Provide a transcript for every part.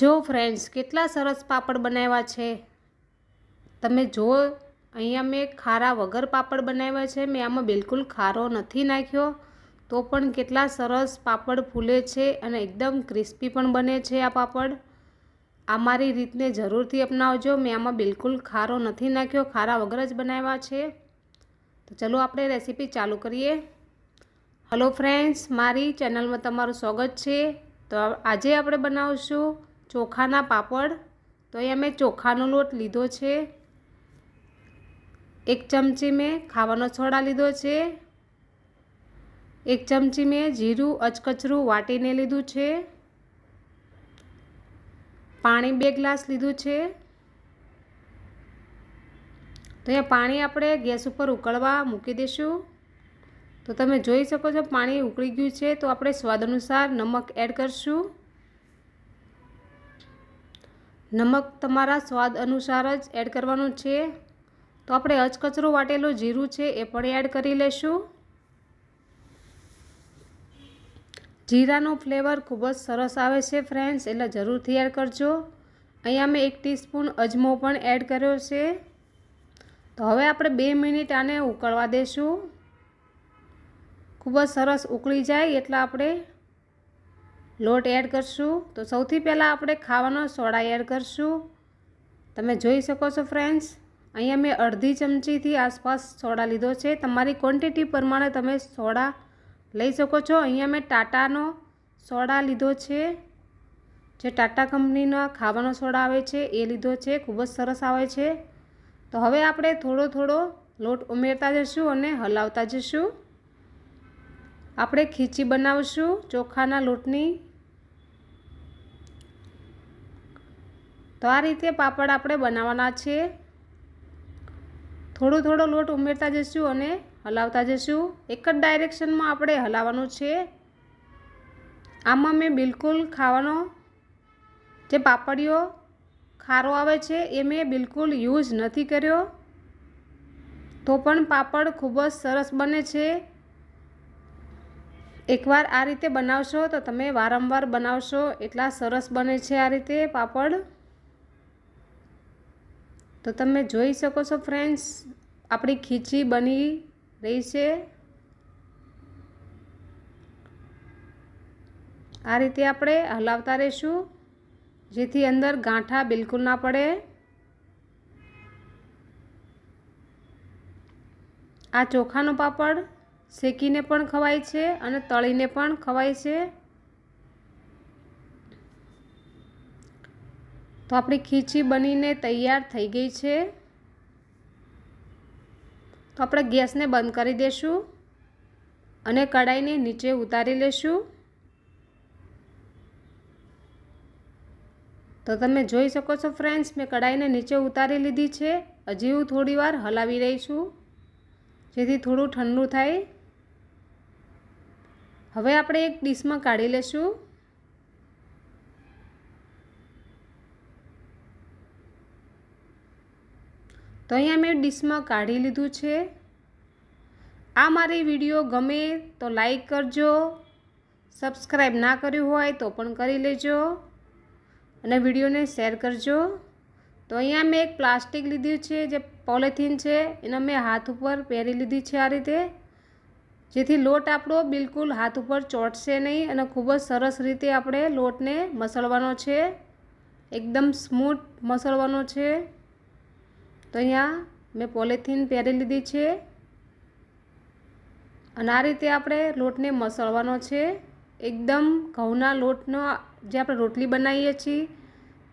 જો ફ્રેન્ડ્સ કેટલા સરસ પાપડ બનાવ્યા છે તમે જો અહીંયા મેં ખારા વગર પાપડ બનાવ્યા છે મેં આમાં બિલકુલ ખારો નથી નાખ્યો તો પણ કેટલા સરસ પાપડ ફૂલે છે અને એકદમ ક્રિસ્પી પણ બને છે આ પાપડ આ મારી રીતને જરૂરથી અપનાવજો મેં આમાં બિલકુલ ખારો નથી નાખ્યો ખારા વગર જ બનાવ્યા છે તો ચલો આપણે રેસીપી ચાલુ કરીએ હલો ફ્રેન્ડ્સ મારી ચેનલમાં તમારું સ્વાગત છે તો આજે આપણે બનાવશું ચોખાના પાપડ તો અહીંયા મેં ચોખાનો લોટ લીધો છે એક ચમચી મેં ખાવાનો સોડા લીધો છે એક ચમચી મેં જીરું અચકચરું વાટીને લીધું છે પાણી બે ગ્લાસ લીધું છે તો અહીંયા પાણી આપણે ગેસ ઉપર ઉકળવા મૂકી દઈશું તો તમે જોઈ શકો છો પાણી ઉકળી ગયું છે તો આપણે સ્વાદ અનુસાર નમક એડ કરશું નમક તમારા સ્વાદ અનુસાર જ એડ કરવાનું છે તો આપણે અચકચરું વાટેલું જીરું છે એ પણ એડ કરી લેશું જીરાનો ફ્લેવર ખૂબ જ સરસ આવે છે ફ્રેન્ડ્સ એટલે જરૂરથી એડ કરજો અહીંયા મેં એક ટીસ્પૂન અજમો પણ એડ કર્યો છે તો હવે આપણે બે મિનિટ આને ઉકળવા દઈશું ખૂબ જ સરસ ઉકળી જાય એટલે આપણે લોટ એડ કરશું તો સૌથી પહેલાં આપણે ખાવાનો સોડા એડ કરશું તમે જોઈ શકો છો ફ્રેન્ડ્સ અહીંયા મેં અડધી ચમચીથી આસપાસ સોડા લીધો છે તમારી ક્વોન્ટિટી પ્રમાણે તમે સોડા લઈ શકો છો અહીંયા મેં ટાટાનો સોડા લીધો છે જે ટાટા કંપનીના ખાવાનો સોડા આવે છે એ લીધો છે ખૂબ જ સરસ આવે છે તો હવે આપણે થોડો થોડો લોટ ઉમેરતા જશું અને હલાવતા જશું આપણે ખીચી બનાવશું ચોખાના લોટની તો આ રીતે પાપડ આપણે બનાવવાના છે થોડો થોડો લોટ ઉમેરતા જઈશું અને હલાવતા જઈશું એક જ ડાયરેક્શનમાં આપણે હલાવવાનું છે આમાં મેં બિલકુલ ખાવાનો જે પાપડીઓ ખારો આવે છે એ મેં બિલકુલ યુઝ નથી કર્યો તો પણ પાપડ ખૂબ જ સરસ બને છે એકવાર આ રીતે બનાવશો તો તમે વારંવાર બનાવશો એટલા સરસ બને છે આ રીતે પાપડ તો તમે જોઈ શકો છો ફ્રેન્ડ્સ આપણી ખીચી બની રહી છે આ રીતે આપણે હલાવતા રહીશું જેથી અંદર ગાંઠા બિલકુલ ના પડે આ ચોખાનો પાપડ શેકીને પણ ખવાય છે અને તળીને પણ ખવાય છે તો આપણી ખીચી બનીને તૈયાર થઈ ગઈ છે તો આપણે ગેસને બંધ કરી દઈશું અને કઢાઈને નીચે ઉતારી લેશું તો તમે જોઈ શકો છો ફ્રેન્ડ્સ મેં કઢાઈને નીચે ઉતારી લીધી છે હજી હું થોડી વાર હલાવી રહી છું જેથી થોડું ઠંડુ થાય હવે આપણે એક ડીશમાં કાઢી લેશું તો અહીંયા મેં ડીશમાં કાઢી લીધું છે આ મારી વિડીયો ગમે તો લાઈક કરજો સબસ્ક્રાઈબ ના કર્યું હોય તો પણ કરી લેજો અને વિડીયોને શેર કરજો તો અહીંયા મેં એક પ્લાસ્ટિક લીધું છે જે પોલિથીન છે એને મેં હાથ ઉપર પહેરી લીધી છે આ રીતે જેથી લોટ આપણો બિલકુલ હાથ ઉપર ચોંટશે નહીં અને ખૂબ જ સરસ રીતે આપણે લોટને મસળવાનો છે એકદમ સ્મૂથ મસળવાનો છે તો અહીંયા મેં પોલિથીન પહેરી લીધી છે અને આ રીતે આપણે લોટને મસળવાનો છે એકદમ ઘઉંના લોટનો જે આપણે રોટલી બનાવીએ છીએ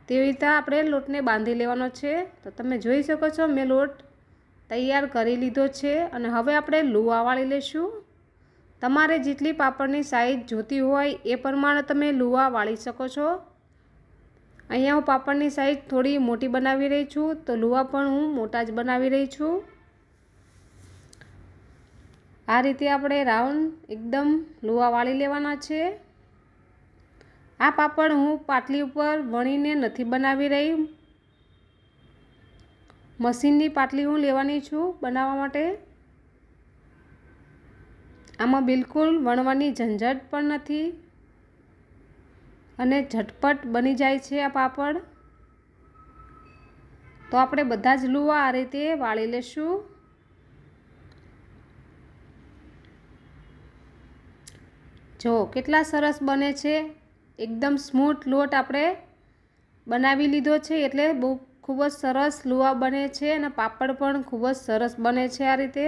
તેવી રીતે આપણે લોટને બાંધી લેવાનો છે તો તમે જોઈ શકો છો મેં લોટ તૈયાર કરી લીધો છે અને હવે આપણે લુવા વાળી લઈશું તમારે જેટલી પાપડની સાઈઝ જોતી હોય એ પ્રમાણે તમે લુવા વાળી શકો છો અહીંયા હું પાપડની સાઈઝ થોડી મોટી બનાવી રહી છું તો લુવા પણ હું મોટા જ બનાવી રહી છું આ રીતે આપણે રાઉન્ડ એકદમ લુવા વાળી લેવાના છે આ પાપડ હું પાટલી ઉપર વણીને નથી બનાવી રહી મશીનની પાટલી હું લેવાની છું બનાવવા માટે આમાં બિલકુલ વણવાની ઝંઝટ પણ નથી અને ઝટપટ બની જાય છે આ પાપડ તો આપણે બધા જ લુવા આ રીતે વાળી લેશું જો કેટલા સરસ બને છે એકદમ સ્મૂથ લોટ આપણે બનાવી લીધો છે એટલે બહુ ખૂબ જ સરસ લુવા બને છે અને પાપડ પણ ખૂબ જ સરસ બને છે આ રીતે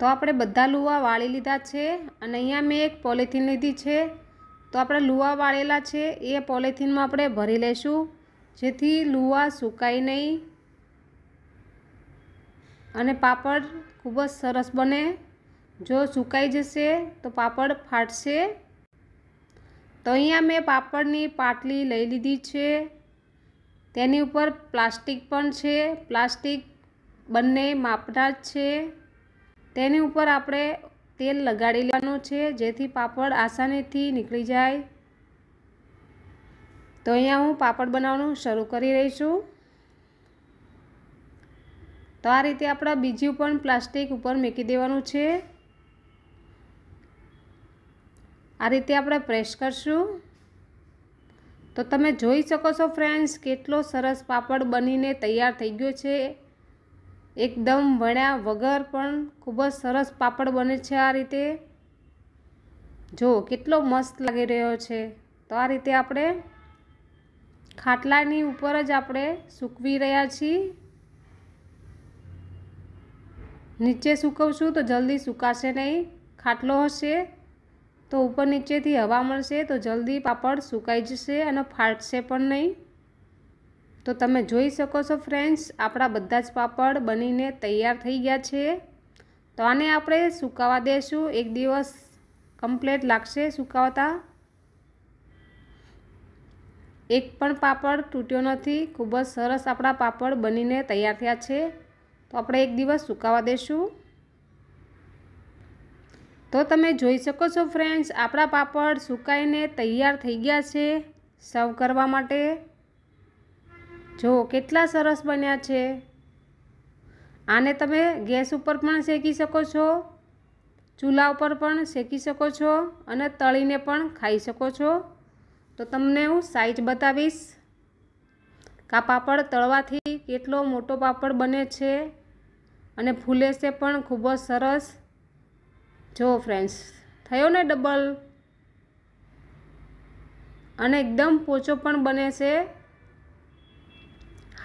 તો આપણે બધા લુવા વાળી લીધા છે અને અહીંયા મેં એક પોલિથીન લીધી છે તો આપણે લુવા વાળેલા છે એ પોલિથીનમાં આપણે ભરી લઈશું જેથી લુવા સુકાય નહીં અને પાપડ ખૂબ જ સરસ બને જો સુકાઈ જશે તો પાપડ ફાટશે તો અહીંયા મેં પાપડની પાટલી લઈ લીધી છે તેની ઉપર પ્લાસ્ટિક પણ છે પ્લાસ્ટિક બંને માપના જ છે તેની ઉપર આપણે તેલ લગાડી લેવાનું છે જેથી પાપડ આસાનીથી નીકળી જાય તો અહીંયા હું પાપડ બનાવવાનું શરૂ કરી રહી છું તો આ રીતે આપણા બીજું પણ પ્લાસ્ટિક ઉપર મૂકી દેવાનું છે આ રીતે આપણે પ્રેસ કરશું તો તમે જોઈ શકો છો ફ્રેન્ડ્સ કેટલો સરસ પાપડ બનીને તૈયાર થઈ ગયો છે એકદમ વણ્યા વગર પણ ખૂબ જ સરસ પાપડ બને છે આ રીતે જો કેટલો મસ્ત લાગી રહ્યો છે તો આ રીતે આપણે ખાટલાની ઉપર જ આપણે સૂકવી રહ્યા છીએ નીચે સૂકવશું તો જલ્દી સુકાશે નહીં ખાટલો હશે તો ઉપર નીચેથી હવા મળશે તો જલ્દી પાપડ સુકાઈ જશે અને ફાટશે પણ નહીં તો તમે જોઈ શકો છો ફ્રેન્ડ્સ આપણા બધા જ પાપડ બનીને તૈયાર થઈ ગયા છે તો આને આપણે સુકાવા દેશું એક દિવસ કમ્પ્લેટ લાગશે સુકાવતા એક પણ પાપડ તૂટ્યો નથી ખૂબ જ સરસ આપણા પાપડ બનીને તૈયાર થયા છે તો આપણે એક દિવસ સુકાવા દેશું તો તમે જોઈ શકો છો ફ્રેન્ડ્સ આપણા પાપડ સુકાઈને તૈયાર થઈ ગયા છે સર્વ કરવા માટે જો કેટલા સરસ બન્યા છે આને તમે ગેસ ઉપર પણ શેકી શકો છો ચૂલા ઉપર પણ શેકી શકો છો અને તળીને પણ ખાઈ શકો છો તો તમને હું સાઈઝ બતાવીશ કા પાપડ તળવાથી કેટલો મોટો પાપડ બને છે અને ફૂલે છે પણ ખૂબ જ સરસ જો ફ્રેન્ડ્સ થયો ને ડબલ અને એકદમ પોચો પણ બને છે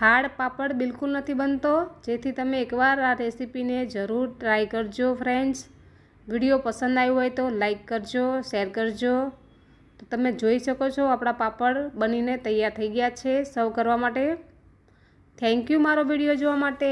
હાડ પાપડ બિલકુલ નથી બનતો જેથી તમે એકવાર આ રેસીપીને જરૂર ટ્રાય કરજો ફ્રેન્ડ્સ વિડીયો પસંદ આવ્યો હોય તો લાઇક કરજો શેર કરજો તો તમે જોઈ શકો છો આપણા પાપડ બનીને તૈયાર થઈ ગયા છે સર્વ કરવા માટે થેન્ક યુ મારો વિડીયો જોવા માટે